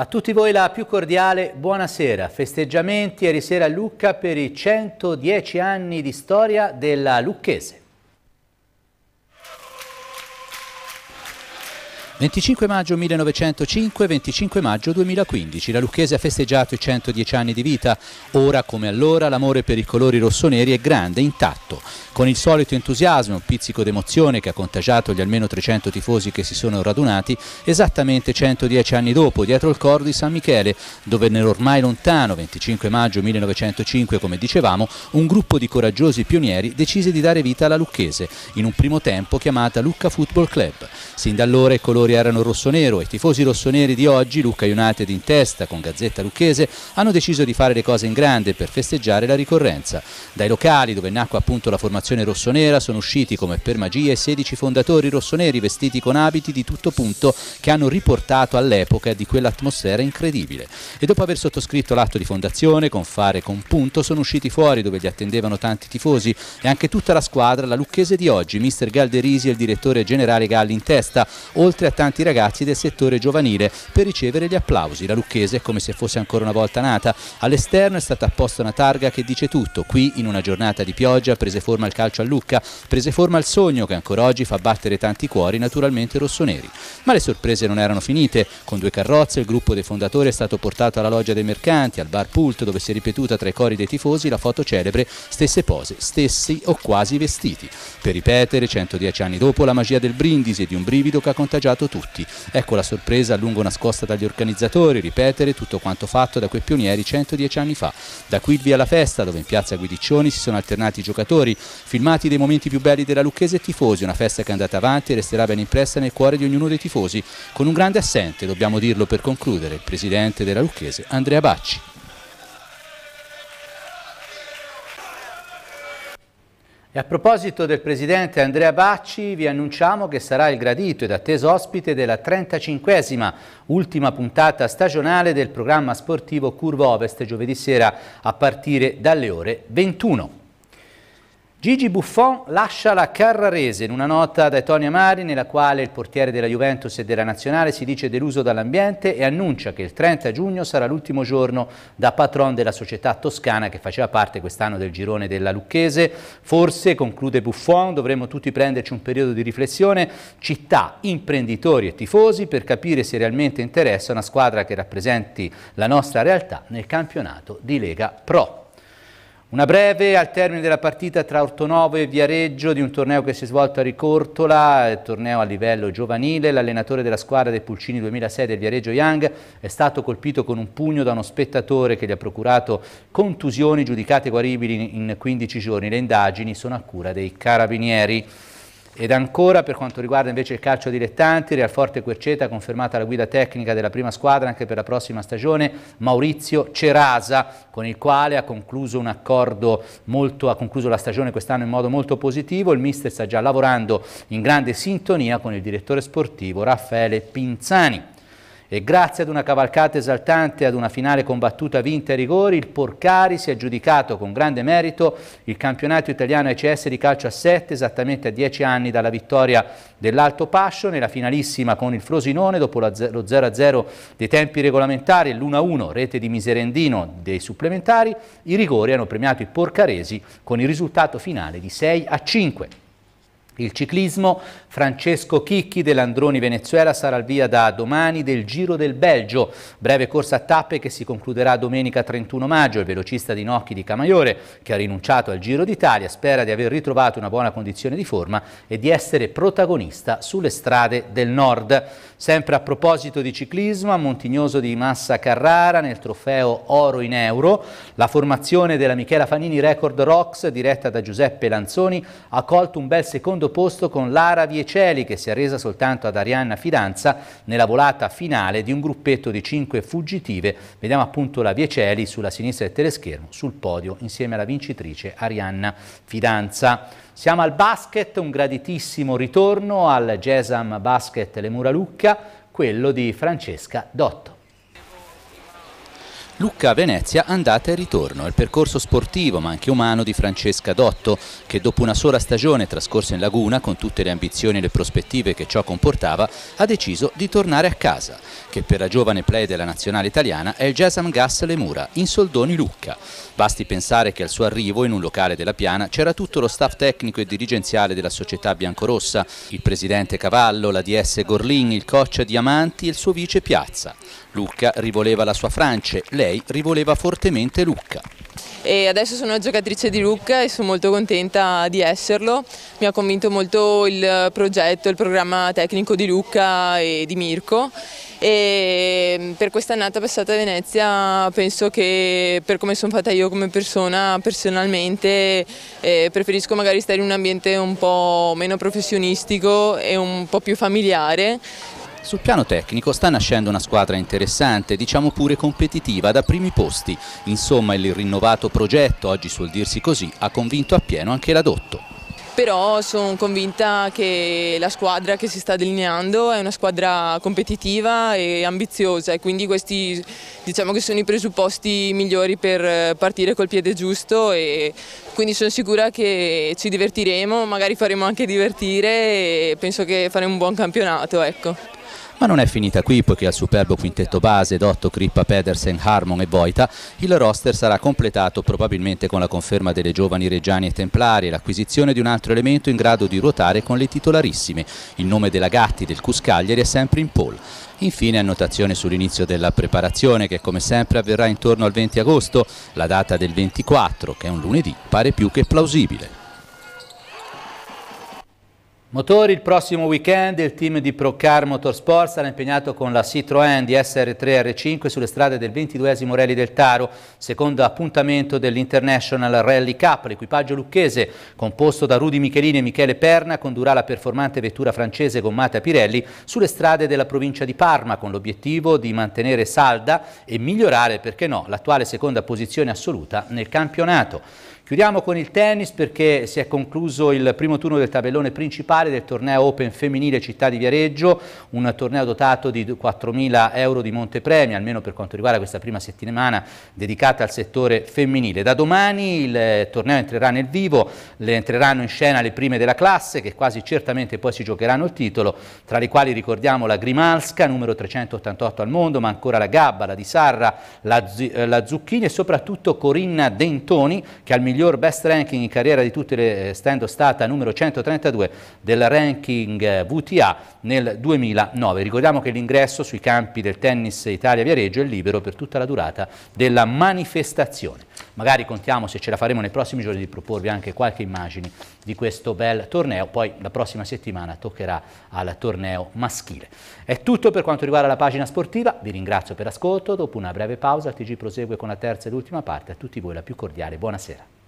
A tutti voi la più cordiale buonasera. Festeggiamenti ieri sera a Lucca per i 110 anni di storia della Lucchese. 25 maggio 1905, 25 maggio 2015. La Lucchese ha festeggiato i 110 anni di vita. Ora come allora l'amore per i colori rossoneri è grande, intatto. Con il solito entusiasmo, un pizzico d'emozione che ha contagiato gli almeno 300 tifosi che si sono radunati, esattamente 110 anni dopo, dietro il coro di San Michele, dove nell'ormai lontano 25 maggio 1905, come dicevamo, un gruppo di coraggiosi pionieri decise di dare vita alla Lucchese, in un primo tempo chiamata Lucca Football Club. Sin da allora i colori colori erano rosso-nero e i tifosi rossoneri di oggi, Luca United in testa con Gazzetta Lucchese, hanno deciso di fare le cose in grande per festeggiare la ricorrenza. Dai locali dove nacque appunto la formazione rossonera sono usciti come per magia i 16 fondatori rossoneri vestiti con abiti di tutto punto che hanno riportato all'epoca di quell'atmosfera incredibile. E dopo aver sottoscritto l'atto di fondazione con fare con punto sono usciti fuori dove li attendevano tanti tifosi e anche tutta la squadra, la lucchese di oggi, mister Galderisi e il direttore generale Galli in testa, oltre a tanti ragazzi del settore giovanile per ricevere gli applausi. La Lucchese è come se fosse ancora una volta nata. All'esterno è stata apposta una targa che dice tutto. Qui, in una giornata di pioggia, prese forma il calcio a Lucca, prese forma il sogno che ancora oggi fa battere tanti cuori, naturalmente rossoneri. Ma le sorprese non erano finite. Con due carrozze il gruppo dei fondatori è stato portato alla loggia dei mercanti, al bar Pult, dove si è ripetuta tra i cori dei tifosi la foto celebre stesse pose, stessi o quasi vestiti. Per ripetere, 110 anni dopo, la magia del brindisi e di un brivido che ha contagiato tutti. Ecco la sorpresa a lungo nascosta dagli organizzatori, ripetere tutto quanto fatto da quei pionieri 110 anni fa. Da qui il via alla festa, dove in piazza Guidiccioni si sono alternati i giocatori, filmati dei momenti più belli della Lucchese e tifosi, una festa che è andata avanti e resterà ben impressa nel cuore di ognuno dei tifosi, con un grande assente, dobbiamo dirlo per concludere, il presidente della Lucchese Andrea Bacci. E a proposito del presidente Andrea Bacci, vi annunciamo che sarà il gradito ed atteso ospite della 35esima, ultima puntata stagionale del programma sportivo Curva Ovest, giovedì sera a partire dalle ore 21. Gigi Buffon lascia la Carrarese in una nota da Etonia Mari nella quale il portiere della Juventus e della Nazionale si dice deluso dall'ambiente e annuncia che il 30 giugno sarà l'ultimo giorno da patron della società toscana che faceva parte quest'anno del girone della Lucchese. Forse, conclude Buffon, dovremmo tutti prenderci un periodo di riflessione, città, imprenditori e tifosi per capire se realmente interessa una squadra che rappresenti la nostra realtà nel campionato di Lega Pro. Una breve al termine della partita tra Ortonovo e Viareggio di un torneo che si è svolto a Ricortola, eh, torneo a livello giovanile, l'allenatore della squadra dei Pulcini 2006 del Viareggio Young è stato colpito con un pugno da uno spettatore che gli ha procurato contusioni giudicate guaribili in 15 giorni. Le indagini sono a cura dei carabinieri. Ed ancora per quanto riguarda invece il calcio dilettanti, Forte Querceta ha confermato la guida tecnica della prima squadra anche per la prossima stagione, Maurizio Cerasa con il quale ha concluso un accordo molto, ha concluso la stagione quest'anno in modo molto positivo, il mister sta già lavorando in grande sintonia con il direttore sportivo Raffaele Pinzani. E grazie ad una cavalcata esaltante e ad una finale combattuta vinta ai rigori, il Porcari si è aggiudicato con grande merito il campionato italiano ECS di calcio a 7, esattamente a 10 anni dalla vittoria dell'Alto Pascio, nella finalissima con il Frosinone, dopo lo 0-0 dei tempi regolamentari e l'1-1 rete di Miserendino dei supplementari, i rigori hanno premiato i porcaresi con il risultato finale di 6-5. Il ciclismo, Francesco Chicchi dell'Androni Venezuela sarà al via da domani del Giro del Belgio, breve corsa a tappe che si concluderà domenica 31 maggio. Il velocista di Nocchi di Camaiore, che ha rinunciato al Giro d'Italia, spera di aver ritrovato una buona condizione di forma e di essere protagonista sulle strade del nord. Sempre a proposito di ciclismo, a Montignoso di Massa Carrara nel trofeo Oro in Euro, la formazione della Michela Fanini Record Rocks diretta da Giuseppe Lanzoni ha colto un bel secondo posto con Lara Vieceli che si è resa soltanto ad Arianna Fidanza nella volata finale di un gruppetto di cinque fuggitive. Vediamo appunto la Vieceli sulla sinistra del teleschermo sul podio insieme alla vincitrice Arianna Fidanza. Siamo al basket, un graditissimo ritorno al Gesam Basket Le Mura Lucca, quello di Francesca Dotto. Lucca-Venezia andata e ritorno, il percorso sportivo ma anche umano di Francesca Dotto che dopo una sola stagione trascorsa in Laguna con tutte le ambizioni e le prospettive che ciò comportava ha deciso di tornare a casa che per la giovane play della nazionale italiana è il Gesam Gas Lemura in Soldoni Lucca. Basti pensare che al suo arrivo in un locale della Piana c'era tutto lo staff tecnico e dirigenziale della società biancorossa, il presidente Cavallo, la DS Gorlin, il coach Diamanti e il suo vice Piazza. Lucca rivoleva la sua Francia, lei rivoleva fortemente Lucca. E adesso sono una giocatrice di Lucca e sono molto contenta di esserlo. Mi ha convinto molto il progetto, il programma tecnico di Lucca e di Mirko. E mm, per quest'annata passata a Venezia penso che per come sono fatta io come persona, personalmente, eh, preferisco magari stare in un ambiente un po' meno professionistico e un po' più familiare sul piano tecnico sta nascendo una squadra interessante, diciamo pure competitiva, da primi posti. Insomma, il rinnovato progetto, oggi suol dirsi così, ha convinto appieno anche l'adotto. Però sono convinta che la squadra che si sta delineando è una squadra competitiva e ambiziosa e quindi questi diciamo che sono i presupposti migliori per partire col piede giusto e quindi sono sicura che ci divertiremo, magari faremo anche divertire e penso che faremo un buon campionato. Ecco. Ma non è finita qui poiché al superbo quintetto base Dotto, Crippa, Pedersen, Harmon e Voita il roster sarà completato probabilmente con la conferma delle giovani Reggiani e Templari e l'acquisizione di un altro elemento in grado di ruotare con le titolarissime. Il nome della Gatti del Cuscaglieri è sempre in pole. Infine annotazione sull'inizio della preparazione che come sempre avverrà intorno al 20 agosto, la data del 24 che è un lunedì pare più che plausibile. Motori, il prossimo weekend il team di Procar Motorsport sarà impegnato con la Citroën di sr 3 R5 sulle strade del 22esimo Rally del Taro, secondo appuntamento dell'International Rally Cup. L'equipaggio lucchese, composto da Rudi Michelini e Michele Perna, condurrà la performante vettura francese gommata Pirelli sulle strade della provincia di Parma, con l'obiettivo di mantenere salda e migliorare, perché no, l'attuale seconda posizione assoluta nel campionato. Chiudiamo con il tennis perché si è concluso il primo turno del tabellone principale del torneo Open femminile Città di Viareggio, un torneo dotato di 4.000 euro di montepremi, almeno per quanto riguarda questa prima settimana dedicata al settore femminile. Da domani il torneo entrerà nel vivo, le entreranno in scena le prime della classe che quasi certamente poi si giocheranno il titolo, tra le quali ricordiamo la Grimalska, numero 388 al mondo, ma ancora la Gabba, la Di Sarra, la, Z eh, la Zucchini e soprattutto Corinna Dentoni che al migliore miglior best ranking in carriera di tutte le eh, stand stata numero 132 del ranking eh, VTA nel 2009. Ricordiamo che l'ingresso sui campi del tennis Italia Viareggio è libero per tutta la durata della manifestazione. Magari contiamo se ce la faremo nei prossimi giorni di proporvi anche qualche immagine di questo bel torneo, poi la prossima settimana toccherà al torneo maschile. È tutto per quanto riguarda la pagina sportiva, vi ringrazio per l'ascolto, dopo una breve pausa TG prosegue con la terza ed ultima parte, a tutti voi la più cordiale buonasera.